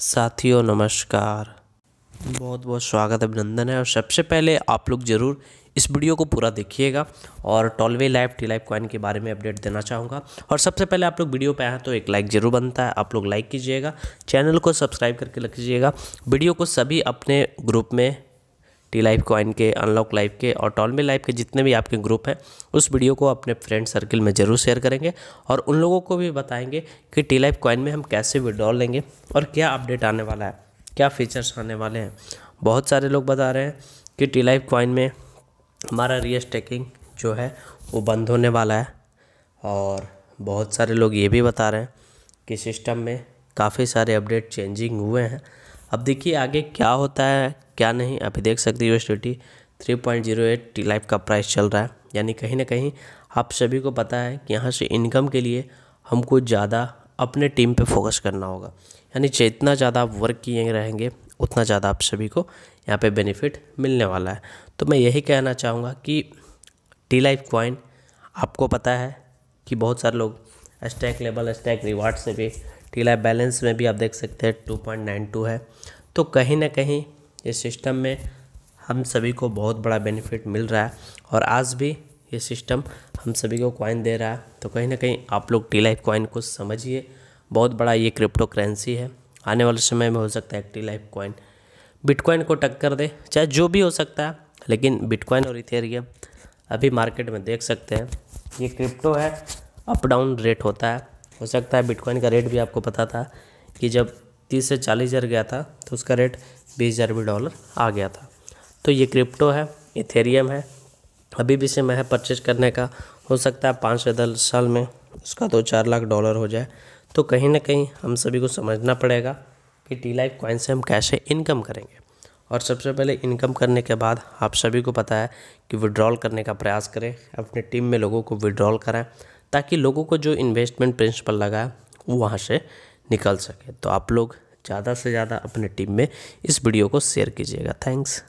साथियों नमस्कार बहुत बहुत स्वागत अभिनंदन है और सबसे पहले आप लोग ज़रूर इस वीडियो को पूरा देखिएगा और टॉलवे लाइफ टी लाइफ कॉइन के बारे में अपडेट देना चाहूँगा और सबसे पहले आप लोग वीडियो पे आए तो एक लाइक ज़रूर बनता है आप लोग लाइक कीजिएगा चैनल को सब्सक्राइब करके रख लीजिएगा वीडियो को सभी अपने ग्रुप में टी लाइफ कॉइन के अनलॉक लाइफ के और टॉलमी लाइफ के जितने भी आपके ग्रुप हैं उस वीडियो को अपने फ्रेंड सर्किल में ज़रूर शेयर करेंगे और उन लोगों को भी बताएंगे कि टी लाइफ कॉइन में हम कैसे विड्रॉ लेंगे और क्या अपडेट आने वाला है क्या फीचर्स आने वाले हैं बहुत सारे लोग बता रहे हैं कि टी लाइफ कॉइन में हमारा रीस्टेकिंग जो है वो बंद होने वाला है और बहुत सारे लोग ये भी बता रहे हैं कि सिस्टम में काफ़ी सारे अपडेट चेंजिंग हुए हैं अब देखिए आगे क्या होता है क्या नहीं अभी देख सकते हो USD three point zero eight T life का प्राइस चल रहा है यानी कहीं ना कहीं आप सभी को पता है कि यहाँ से इनकम के लिए हमको ज़्यादा अपने टीम पे फोकस करना होगा यानी जितना ज़्यादा आप वर्क किए रहेंगे उतना ज़्यादा आप सभी को यहाँ पे बेनिफिट मिलने वाला है तो मैं यही कहना चाहूँगा कि टी लाइफ कॉइन आपको पता है कि बहुत सारे लोग स्टैक लेवल स्टैक रिवार्ड से भी टी लाइफ बैलेंस में भी आप देख सकते हैं टू पॉइंट नाइन टू है तो कहीं ना कहीं इस सिस्टम में हम सभी को बहुत बड़ा बेनिफिट मिल रहा है और आज भी ये सिस्टम हम सभी को कॉइन दे रहा है तो कहीं ना कहीं आप लोग टी लाइफ कॉइन को समझिए बहुत बड़ा ये क्रिप्टो करेंसी है आने वाले समय में हो सकता है टी लाइफ कॉइन बिटकॉइन को टक्कर दे चाहे जो भी हो सकता है लेकिन बिटकॉइन और इथेरियम अभी मार्केट में देख सकते हैं ये क्रिप्टो है अप डाउन रेट होता है हो सकता है बिटकॉइन का रेट भी आपको पता था कि जब तीस से चालीस हज़ार गया था तो उसका रेट बीस हज़ार भी डॉलर आ गया था तो ये क्रिप्टो है इथेरियम है अभी भी से है परचेज करने का हो सकता है पाँच से दस साल में उसका दो चार लाख डॉलर हो जाए तो कहीं ना कहीं हम सभी को समझना पड़ेगा कि टी लाइफ कॉइन से हम कैसे इनकम करेंगे और सबसे पहले इनकम करने के बाद आप सभी को पता है कि विड्रॉल करने का प्रयास करें अपने टीम में लोगों को विड्रॉल कराएं ताकि लोगों को जो इन्वेस्टमेंट प्रिंसिपल लगा है वो वहाँ से निकल सके तो आप लोग ज़्यादा से ज़्यादा अपने टीम में इस वीडियो को शेयर कीजिएगा थैंक्स